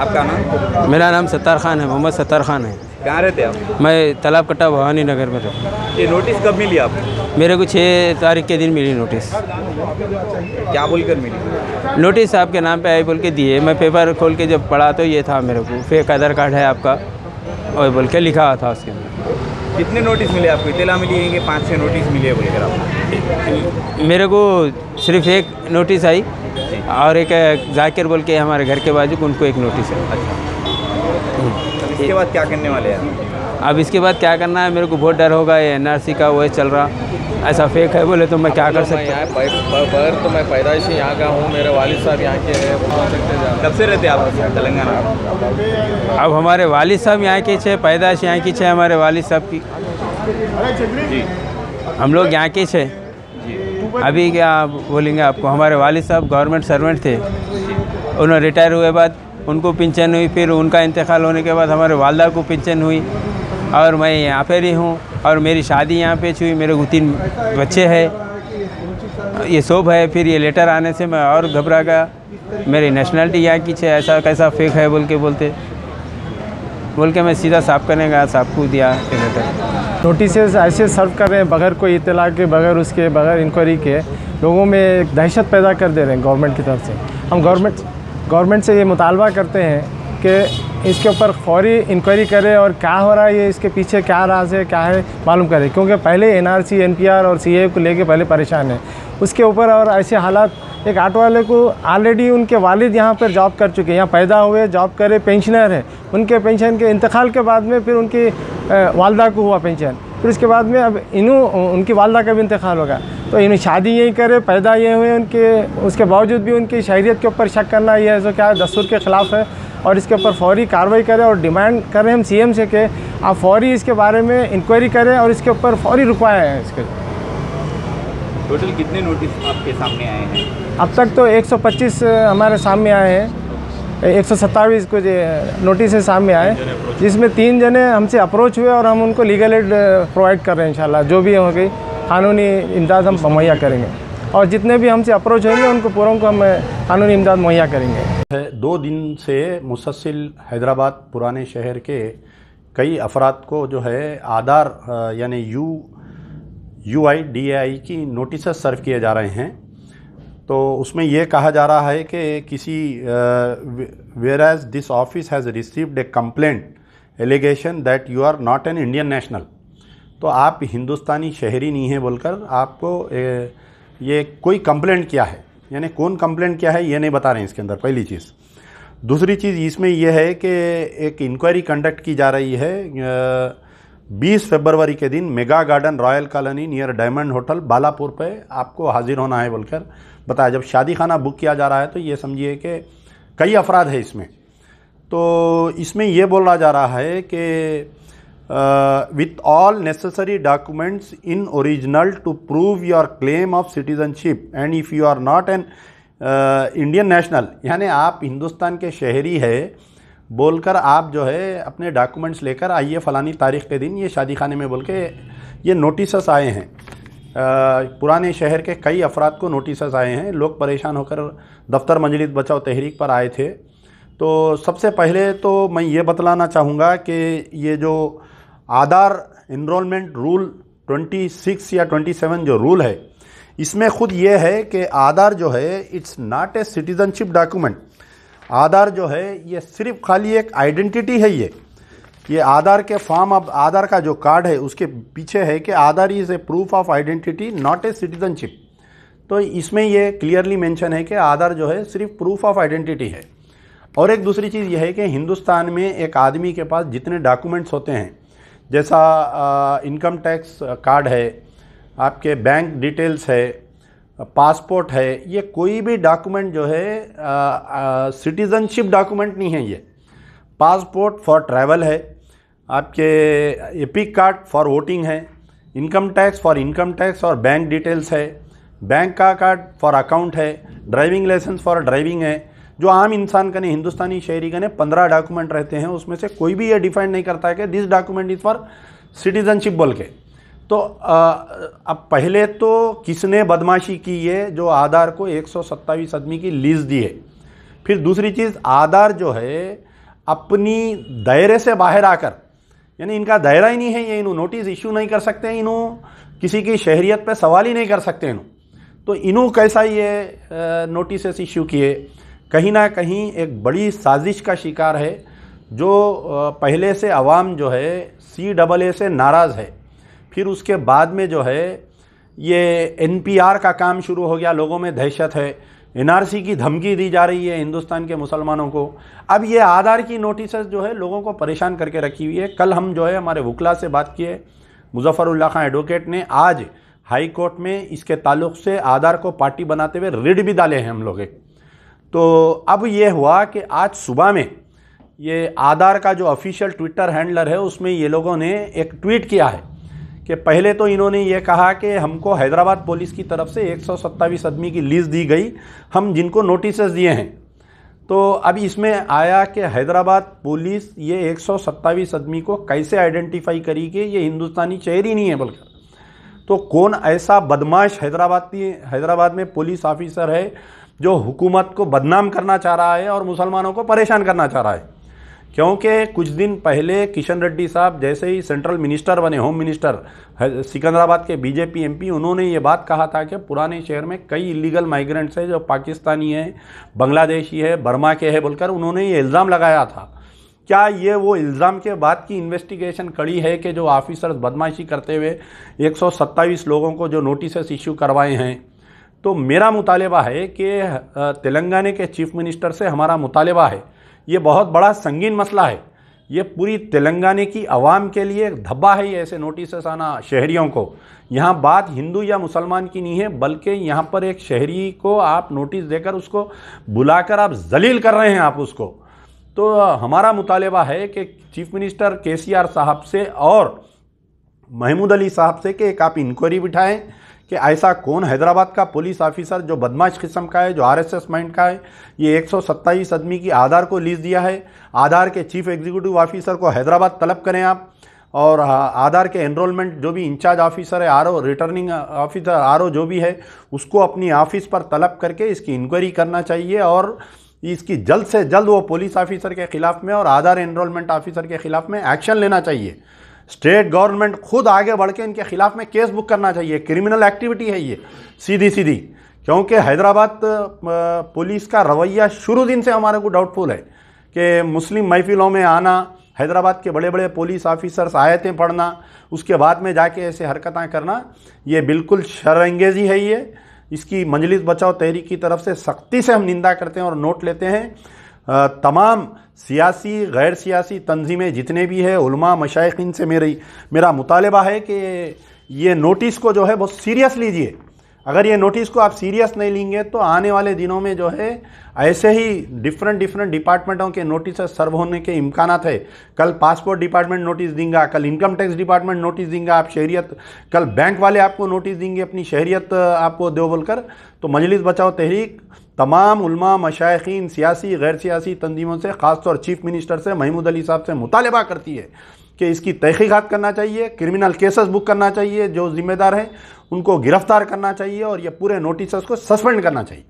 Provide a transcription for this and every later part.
आपका नाम मेरा नाम सत्तार खान है मोहम्मद सत्तार खान है कहाँ रहते आप मैं तालाब कट्टा भवानी नगर में रहता हूँ ये नोटिस कब मिली आपको मेरे को छः तारीख के दिन मिली नोटिस क्या बोलकर मिली नोटिस आपके नाम पे आई बोल के दिए मैं पेपर खोल के जब पढ़ा तो ये था मेरे को फेक आधार कार्ड है आपका और बोल के लिखा हुआ था उसके अंदर कितने नोटिस मिले आपको इतला मिली है कि पाँच छः नोटिस मिले बोलकर आपको मेरे को सिर्फ एक नोटिस आई और एक जाकिर बोल के हमारे घर के बाजू उनको एक नोटिस है अच्छा तो इसके बाद क्या करने वाले हैं अब इसके बाद क्या करना है मेरे को बहुत डर होगा ये एन का वो चल रहा ऐसा फेक है बोले तो मैं क्या कर सकता हूँ पर, तो मैं पैदाइशी यहाँ का हूँ मेरे वालिद साहब यहाँ के हैं कब से रहते आप तेलंगाना अब हमारे वालिद साहब यहाँ के छः पैदाइश यहाँ की छः हमारे वालिद साहब की हम लोग यहाँ के छः अभी क्या बोलेंगे आपको हमारे वालिद साहब गवर्नमेंट सर्वेंट थे उन्होंने रिटायर हुए बाद उनको पिंचन हुई फिर उनका इंतकाल होने के बाद हमारे वालदा को पिंचन हुई और मैं यहाँ पर ही हूँ और मेरी शादी यहाँ पे हुई मेरे को तीन बच्चे हैं तो ये सोब है फिर ये लेटर आने से मैं और घबरा गया मेरी नेशनलिटी यहाँ की छे ऐसा कैसा फेक है बोल के बोलते बोल के मैं सीधा साफ करने गया साफ को दिया लेटर नोटिस ऐसे सर्व कर रहे हैं बगैर कोई इतला के बगैर उसके बगैर इंक्वायरी के लोगों में दहशत पैदा कर दे रहे हैं गवर्नमेंट की तरफ से हम गवर्नमेंट गवर्नमेंट से ये मुतालबा करते हैं कि इसके ऊपर फौरी इंक्वायरी करे और क्या हो रहा है ये इसके पीछे क्या राज है क्या है मालूम करे क्योंकि पहले N R C N P R और सी ए को लेके पहले परेशान है उसके ऊपर और ऐसे हालात एक ऑटो वाले को ऑलरेडी उनके वालिद यहाँ पर जॉब कर चुके हैं यहाँ पैदा हुए जॉब करे पेंशनर है उनके पेंशन के इंतकाल के बाद में फिर उनकी वालदा को हुआ पेंशन फिर उसके बाद में अब इनू उनकी वालदा का भी इंतकाल होगा तो इन्हें शादी यही करे पैदा ये हुए उनके उसके बावजूद भी उनकी शहरीत के ऊपर शक करना यह है जो क्या दस्तूर के ख़िलाफ़ है और इसके ऊपर फौरी कार्रवाई करें और डिमांड करें हम सीएम से कि आप फौरी इसके बारे में इंक्वायरी करें और इसके ऊपर फौरी रुकवाए हैं इसके टोटल कितने नोटिस आपके सामने आए हैं अब तक तो 125 हमारे सामने आए हैं एक सौ सत्ताईस को नोटिस है सामने आए जिसमें तीन जने हमसे अप्रोच हुए और हम उनको लीगल एड प्रोवाइड कर रहे हैं इंशाल्लाह जो भी होगी कानूनी इमदाद हम मुहैया करेंगे और जितने भी हमसे अप्रोच होंगे उनको पूरों को हम uh, कानूनी इमदाद मुहैया करेंगे दो दिन से मुसलसिल हैदराबाद पुराने शहर के कई अफराद को जो है आधार uh, यानी U U I D I की नोटिस सर्व किए जा रहे हैं तो उसमें यह कहा जा रहा है कि किसी whereas this office has received a complaint allegation that you are not an Indian national तो आप हिंदुस्तानी शहरी नहीं है बोलकर आपको ए, ये कोई कंप्लेंट किया है यानी कौन कंप्लेंट किया है ये नहीं बता रहे हैं इसके अंदर पहली चीज़ दूसरी चीज़ इसमें यह है कि एक इंक्वायरी कंडक्ट की जा रही है बीस फरवरी के दिन Mega Garden Royal Colony near Diamond Hotel Balapur पे आपको हाजिर होना है बोलकर बताया जब शादी खाना बुक किया जा रहा है तो ये समझिए कि कई अफराद है इसमें तो इसमें यह बोला जा रहा है कि with all necessary documents in original to prove your claim of citizenship and if you are not an Indian national यानी आप हिंदुस्तान के शहरी है बोलकर आप जो है अपने डॉक्यूमेंट्स लेकर आइए फ़लानी तारीख के दिन ये शादी खाने में बोल के ये नोटिस आए हैं पुराने शहर के कई अफराद को नोटिस आए हैं लोग परेशान होकर दफ्तर मंजलित बचाओ तहरीक पर आए थे तो सबसे पहले तो मैं ये बतलाना चाहूँगा कि ये जो आधार इनरोलमेंट रूल 26 या 27 जो रूल है इसमें खुद ये है कि आधार जो है it's not a citizenship document Aadhaar जो है ये सिर्फ खाली एक आइडेंटिटी है ये ये आधार के फॉर्म अब आधार का जो कार्ड है उसके पीछे है कि Aadhaar is a proof of identity not a citizenship तो इसमें ये क्लियरली मेंशन है कि आधार जो है सिर्फ प्रूफ ऑफ आइडेंटिटी है और एक दूसरी चीज़ यह है कि हिंदुस्तान में एक आदमी के पास जितने डॉक्यूमेंट्स होते हैं जैसा इनकम टैक्स कार्ड है आपके बैंक डिटेल्स है पासपोर्ट है ये कोई भी डॉक्यूमेंट जो है सिटीज़नशिप डॉक्यूमेंट नहीं है ये पासपोर्ट फॉर ट्रैवल है आपके एपिक कार्ड फॉर वोटिंग है income tax for income tax और बैंक डिटेल्स है बैंक का कार्ड फॉर अकाउंट है ड्राइविंग लाइसेंस फॉर ड्राइविंग है जो आम इंसान का नहीं हिंदुस्तानी शहरी का नहीं पंद्रह डॉक्यूमेंट रहते हैं उसमें से कोई भी ये डिफाइन नहीं करता है कि this document is for citizenship बोल के तो अब पहले तो किसने बदमाशी की है जो आधार को एक आदमी की लीज दी है फिर दूसरी चीज़ आधार जो है अपनी दायरे से बाहर आकर यानी इनका दायरा ही नहीं है ये इन्हों नोटिस इशू नहीं कर सकते इन्हों किसी की शहरीत पे सवाल ही नहीं कर सकते इन्हों तो इन्हों कैसा ये नोटिस इशू किए कहीं ना कहीं एक बड़ी साजिश का शिकार है जो पहले से आवाम जो है सी डबल ए से नाराज़ है फिर उसके बाद में जो है ये एन पी आर का काम शुरू हो गया लोगों में दहशत है एनआरसी की धमकी दी जा रही है हिंदुस्तान के मुसलमानों को अब ये आधार की नोटिस जो है लोगों को परेशान करके रखी हुई है कल हम जो है हमारे वकला से बात किए मुजफ्फरुल्ला खान एडवोकेट ने आज हाई कोर्ट में इसके ताल्लुक से आधार को पार्टी बनाते हुए रिड भी डाले हैं हम लोग तो अब ये हुआ कि आज सुबह में ये आधार का जो ऑफिशियल ट्विटर हैंडलर है उसमें ये लोगों ने एक ट्वीट किया है कि पहले तो इन्होंने ये कहा कि हमको हैदराबाद पुलिस की तरफ से एक आदमी की लीज दी गई हम जिनको नोटिस दिए हैं तो अब इसमें आया कि हैदराबाद पुलिस ये एक आदमी को कैसे आइडेंटिफाई करी कि ये हिंदुस्तानी चेहरी ही नहीं है बल्कि तो कौन ऐसा बदमाश हैदराबाद हैदराबाद में पुलिस ऑफिसर है जो हुकूमत को बदनाम करना चाह रहा है और मुसलमानों को परेशान करना चाह रहा है क्योंकि कुछ दिन पहले किशन रेड्डी साहब जैसे ही सेंट्रल मिनिस्टर बने होम मिनिस्टर सिकंदराबाद के बीजेपी एमपी उन्होंने ये बात कहा था कि पुराने शहर में कई इलीगल माइग्रेंट्स हैं जो पाकिस्तानी हैं बांग्लादेशी है बर्मा के है बोलकर उन्होंने ये इल्ज़ाम लगाया था क्या ये वो इल्ज़ाम के बाद की इन्वेस्टिगेशन कड़ी है कि जो ऑफिसर्स बदमाशी करते हुए एक लोगों को जो नोटिस इशू करवाए हैं तो मेरा मुतालबा है कि तेलंगाना के चीफ मिनिस्टर से हमारा मुतालबा है ये बहुत बड़ा संगीन मसला है ये पूरी तेलंगाना की आवाम के लिए धब्बा है ये ऐसे नोटिस आना शहरियों को यहाँ बात हिंदू या मुसलमान की नहीं है बल्कि यहाँ पर एक शहरी को आप नोटिस देकर उसको बुलाकर आप जलील कर रहे हैं आप उसको तो हमारा मुतालबा है कि चीफ मिनिस्टर के साहब से और महमूद अली साहब से कि एक आप इंक्वायरी बिठाएं कि ऐसा कौन हैदराबाद का पुलिस ऑफिसर जो बदमाश किस्म का है जो आरएसएस माइंड का है ये एक आदमी की आधार को लीज दिया है आधार के चीफ एग्जीक्यूटिव ऑफिसर को हैदराबाद तलब करें आप और हाँ, आधार के एनरोलमेंट जो भी इंचार्ज ऑफिसर है आर रिटर्निंग ऑफिसर आर जो भी है उसको अपनी ऑफिस पर तलब करके इसकी इंक्वायरी करना चाहिए और इसकी जल्द से जल्द वो पुलिस ऑफिसर के खिलाफ़ में और आधार एनरोलमेंट ऑफिसर के खिलाफ़ में एक्शन लेना चाहिए स्टेट गवर्नमेंट खुद आगे बढ़ के इनके खिलाफ में केस बुक करना चाहिए क्रिमिनल एक्टिविटी है ये सीधी सीधी क्योंकि हैदराबाद पुलिस का रवैया शुरू दिन से हमारे को डाउटफुल है कि मुस्लिम महफिलों में आना हैदराबाद के बड़े बड़े पुलिस ऑफिसर्स आए थे पढ़ना उसके बाद में जाके ऐसे हरकतें करना ये बिल्कुल शरंगेजी है ये इसकी मंजलिस बचाओ तहरीक की तरफ से सख्ती से हम निंदा करते हैं और नोट लेते हैं तमाम सियासी गैर सियासी तंजीमें जितने भी हैं उलमा मशाइन से मेरी मेरा मुतालबा है कि ये नोटिस को जो है बहुत सीरियस लीजिए अगर ये नोटिस को आप सीरियस नहीं लेंगे तो आने वाले दिनों में जो है ऐसे ही डिफरेंट डिफरेंट डिपार्टमेंटों के नोटिस सर्व होने के इम्कान है कल पासपोर्ट डिपार्टमेंट नोटिस देंगे कल इनकम टैक्स डिपार्टमेंट नोटिस देंगे आप शहरीत कल बैंक वाले आपको नोटिस देंगे अपनी शहरीत आपको दो बोलकर तो मजलिस बचाओ तहरीक तमाम उलमा मशाइन सियासी गैर सियासी तनजीमों से ख़ासतौर चीफ मिनिस्टर से महमूद अली साहब से मुतालबा करती है कि इसकी तहकीक़ात करना चाहिए क्रिमिनल केसेस बुक करना चाहिए जो ज़िम्मेदार हैं उनको गिरफ़्तार करना चाहिए और ये पूरे नोटिस को सस्पेंड करना चाहिए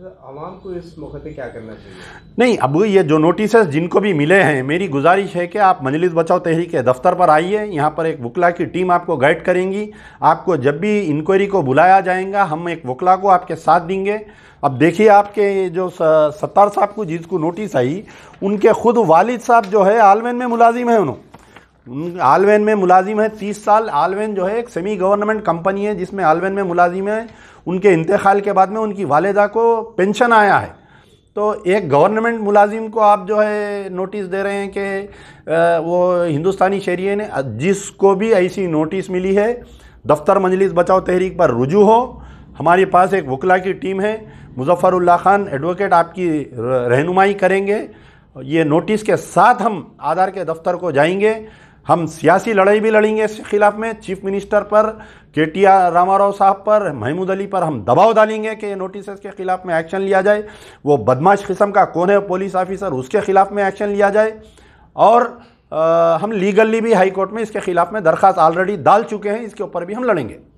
अच्छा, इस नहीं अब ये जो नोटिस जिनको भी मिले हैं मेरी गुजारिश है कि आप मजलिस बचाओ तहरीक के दफ्तर पर आइए यहाँ पर एक वकला की टीम आपको गाइड करेंगी आपको जब भी इंक्वायरी को बुलाया जाएगा हम एक वकला को आपके साथ देंगे अब देखिए आपके जो सत्तार साहब को जिसको नोटिस आई उनके खुद वालिद साहब जो है आलमेन में मुलाजिम है उन्होंने आलवेन में मुलाजिम है तीस साल आलवेन जो है एक सेमी गवर्नमेंट कंपनी है जिसमें आलवेन में मुलाजिम है उनके इंतकाल के बाद में उनकी वालदा को पेंशन आया है तो एक गवर्नमेंट मुलाजिम को आप जो है नोटिस दे रहे हैं कि वो हिंदुस्तानी शहरी ने जिसको भी ऐसी नोटिस मिली है दफ्तर मजलिस बचाओ तहरीक पर रुजू हो हमारे पास एक वकला की टीम है मुजफ़रुल्ला खान एडवोकेट आपकी रहनुमाई करेंगे ये नोटिस के साथ हम आधार के दफ्तर को जाएंगे हम सियासी लड़ाई भी लड़ेंगे इसके खिलाफ में चीफ मिनिस्टर पर के टी आर रामाराव साहब पर महमूद अली पर हम दबाव डालेंगे कि नोटिस के खिलाफ में एक्शन लिया जाए वो बदमाश किस्म का कौन है पुलिस ऑफिसर उसके खिलाफ में एक्शन लिया जाए और आ, हम लीगली भी हाई कोर्ट में इसके खिलाफ में दरख्वास्त ऑलरेडी डाल चुके हैं इसके ऊपर भी हम लड़ेंगे